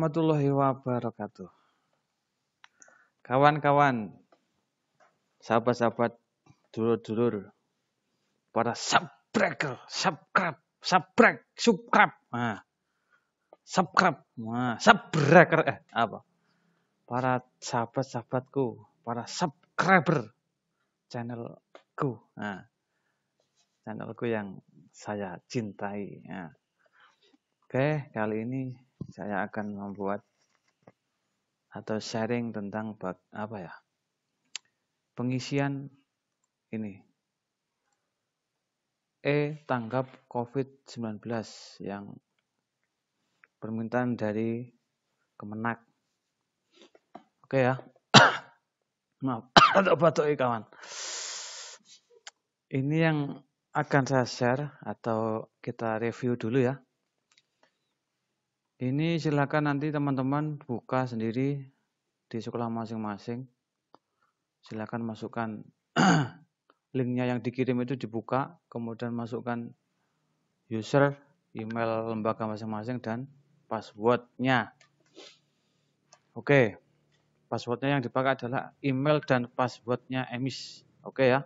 warahmatullahi wabarakatuh. Kawan-kawan, sahabat-sahabat, dulur-dulur, para subscriber, subscribe, subscribe, subscribe, nah, subscribe, nah, subscriber, eh, apa? Para sahabat-sahabatku, para subscriber channelku, nah, channelku yang saya cintai. Nah. Oke, kali ini saya akan membuat atau sharing tentang bag, apa ya pengisian ini E tanggap COVID-19 yang permintaan dari Kemenak. Oke ya. Maaf, ada batuk eh, kawan. Ini yang akan saya share atau kita review dulu ya. Ini silakan nanti teman-teman buka sendiri di sekolah masing-masing. Silakan masukkan linknya yang dikirim itu dibuka, kemudian masukkan user, email lembaga masing-masing dan passwordnya. Oke, passwordnya yang dipakai adalah email dan passwordnya emis. Oke ya.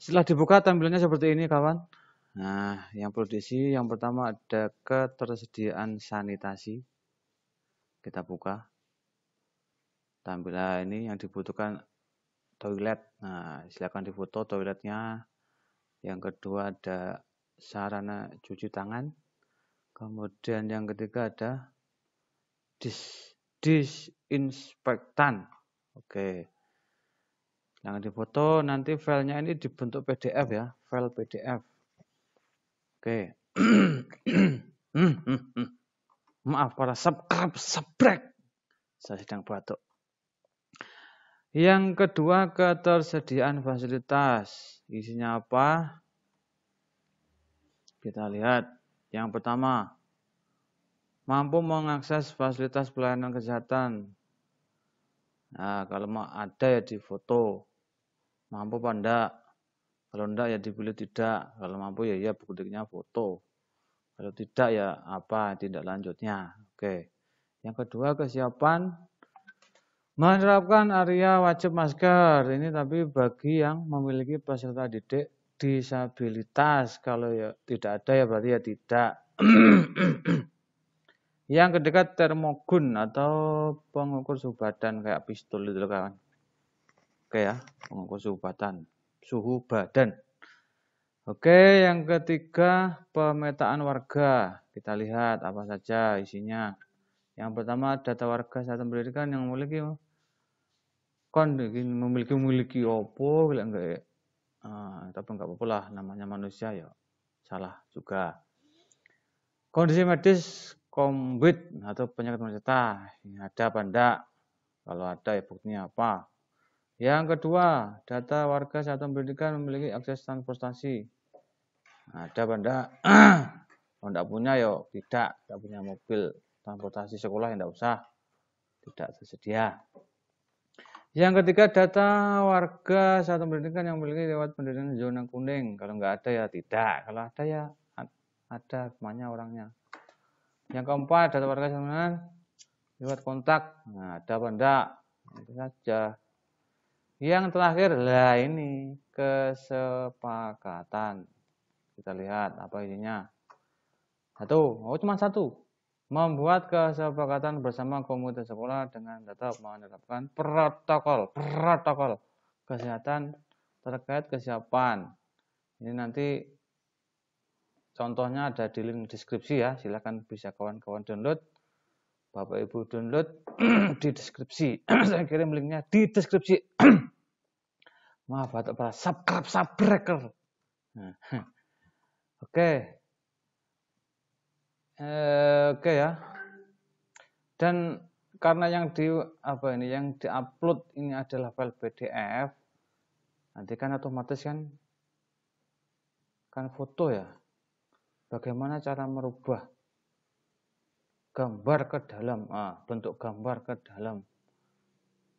Setelah dibuka tampilannya seperti ini kawan. Nah, yang perlu diisi yang pertama ada ketersediaan sanitasi. Kita buka. Tampilan ah, ini yang dibutuhkan toilet. Nah, silakan difoto toiletnya. Yang kedua ada sarana cuci tangan. Kemudian yang ketiga ada dis disinspektan. Oke. Jangan difoto, nanti filenya ini dibentuk PDF ya, file PDF. Oke. Hmm, hmm, hmm. Maaf para subscribe sebrek. Saya sedang batuk. Yang kedua ketersediaan fasilitas. Isinya apa? Kita lihat. Yang pertama, mampu mengakses fasilitas pelayanan kesehatan. Nah, kalau mau ada ya di foto. Mampu apa kalau enggak ya dipilih tidak, kalau mampu ya, ya buktinya foto. Kalau tidak ya apa tindak lanjutnya. Oke. Yang kedua kesiapan menerapkan area wajib masker. Ini tapi bagi yang memiliki peserta didik disabilitas. Kalau ya tidak ada ya berarti ya tidak. yang kedekat termogun atau pengukur suhu badan kayak pistol itu kan. Oke ya, pengukur suhu badan suhu badan. Oke, yang ketiga pemetaan warga. Kita lihat apa saja isinya. Yang pertama data warga satu pendidikan yang memiliki kon memiliki memiliki opo bilang enggak ya. Ah, tapi enggak apa-apa lah namanya manusia ya salah juga. Kondisi medis kombit atau penyakit penyerta ada apa enggak? Kalau ada ya buktinya apa? Yang kedua, data warga satu pendidikan memiliki akses transportasi. Ada benda, kalau tidak punya yo tidak, tidak punya mobil transportasi sekolah yang tidak usah, tidak tersedia. Yang ketiga, data warga satu pendidikan yang memiliki lewat pendidikan zona kuning. Kalau nggak ada ya tidak, kalau ada ya ada semuanya orangnya. Yang keempat, data warga pendidikan lewat kontak. Nah, ada benda, itu saja. Yang terakhir lah ini kesepakatan. Kita lihat apa isinya. Satu, oh cuma satu. Membuat kesepakatan bersama komunitas sekolah dengan tetap menerapkan protokol protokol kesehatan terkait kesiapan. Ini nanti contohnya ada di link deskripsi ya. Silahkan bisa kawan-kawan download. Bapak Ibu download di deskripsi. Saya kirim linknya di deskripsi. Maaf, atau para subscribe, subscriber. Nah, oke. Eh, oke ya. Dan karena yang di apa ini yang diupload ini adalah file PDF, nanti kan otomatis kan kan foto ya. Bagaimana cara merubah gambar ke dalam, ah, bentuk gambar ke dalam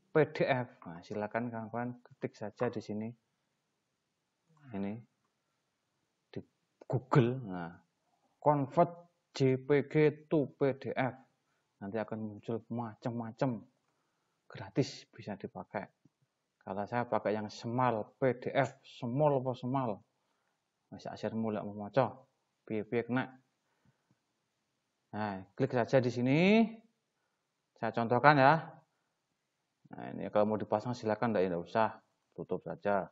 PDF. Nah, silakan kawan-kawan ketik saja di sini. Ini di Google. Nah, convert JPG to PDF. Nanti akan muncul macam-macam gratis bisa dipakai. Kalau saya pakai yang small PDF, small apa small Masih asyir mulai memocok. Piye-piye kena. Nah, klik saja di sini. Saya contohkan ya. Nah, ini kalau mau dipasang silakan tidak usah, tutup saja.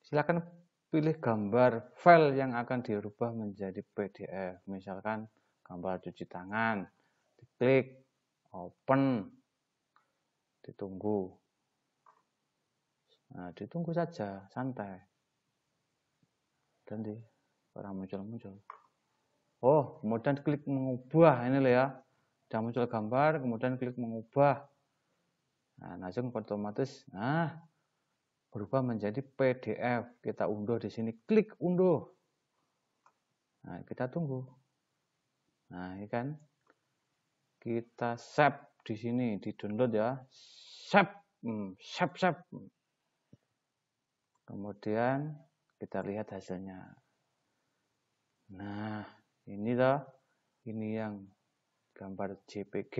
Silakan pilih gambar file yang akan dirubah menjadi PDF. Misalkan gambar cuci tangan. Diklik open. Ditunggu. Nah, ditunggu saja, santai. Dan di orang muncul-muncul. Oh, kemudian klik mengubah ini loh ya. Sudah muncul gambar, kemudian klik mengubah. Nah, langsung otomatis nah berubah menjadi PDF. Kita unduh di sini, klik unduh. Nah, kita tunggu. Nah, ini kan kita save di sini, di download ya. Save, hmm, save, save. Kemudian kita lihat hasilnya. Nah, ini dah ini yang gambar JPG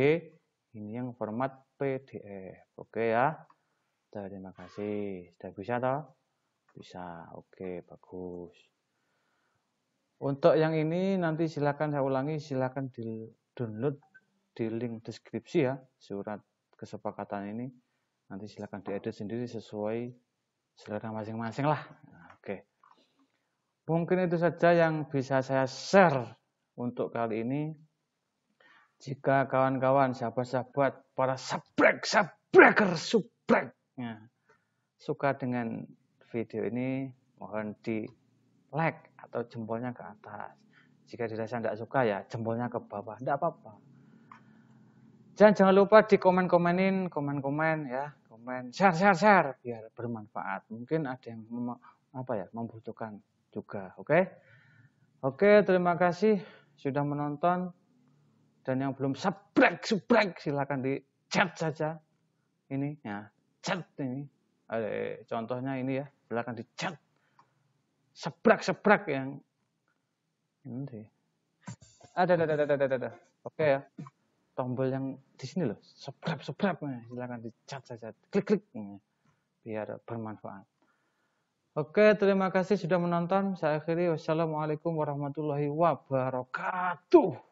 ini yang format PDF oke ya terima kasih sudah bisa toh bisa oke bagus untuk yang ini nanti silakan saya ulangi silakan di download di link deskripsi ya surat kesepakatan ini nanti silakan diedit sendiri sesuai selera masing-masing lah Mungkin itu saja yang bisa saya share untuk kali ini. Jika kawan-kawan, sahabat-sahabat, para sabrek, sabreker, subrek, ya, suka dengan video ini, mohon di like atau jempolnya ke atas. Jika dirasa tidak suka ya jempolnya ke bawah, tidak apa-apa. Jangan jangan lupa di komen-komenin, komen-komen ya, komen, share, share, share, biar bermanfaat. Mungkin ada yang apa ya membutuhkan juga. Oke, okay? oke, okay, terima kasih sudah menonton dan yang belum subscribe, subscribe silahkan di chat saja ini ya chat ini ada eh, contohnya ini ya silahkan di chat sebrak sebrak yang ini ada ah, ada ada ada ada, ada. oke ya tombol yang di sini loh sebrak sebrek nah, silahkan di chat saja klik klik nah, biar bermanfaat Oke, terima kasih sudah menonton. Saya akhiri. Wassalamualaikum warahmatullahi wabarakatuh.